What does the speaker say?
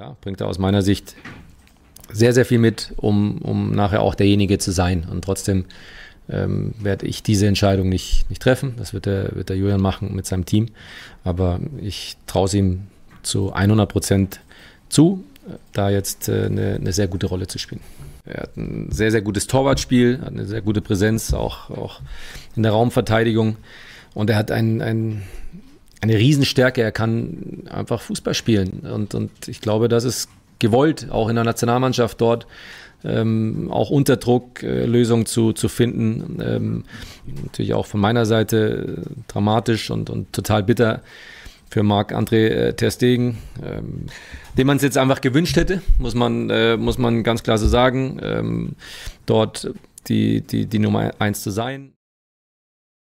Klar, bringt er aus meiner Sicht sehr, sehr viel mit, um, um nachher auch derjenige zu sein. Und trotzdem ähm, werde ich diese Entscheidung nicht, nicht treffen. Das wird der, wird der Julian machen mit seinem Team. Aber ich traue es ihm zu 100 Prozent zu, da jetzt äh, eine, eine sehr gute Rolle zu spielen. Er hat ein sehr, sehr gutes Torwartspiel, hat eine sehr gute Präsenz, auch, auch in der Raumverteidigung. Und er hat ein, ein eine Riesenstärke. Er kann einfach Fußball spielen. Und, und ich glaube, das ist gewollt, auch in der Nationalmannschaft dort. Ähm, auch unter Druck äh, Lösungen zu, zu finden. Ähm, natürlich auch von meiner Seite äh, dramatisch und, und total bitter für Marc-André äh, Terstegen, ähm, dem man es jetzt einfach gewünscht hätte, muss man, äh, muss man ganz klar so sagen, ähm, dort die, die, die Nummer eins zu sein.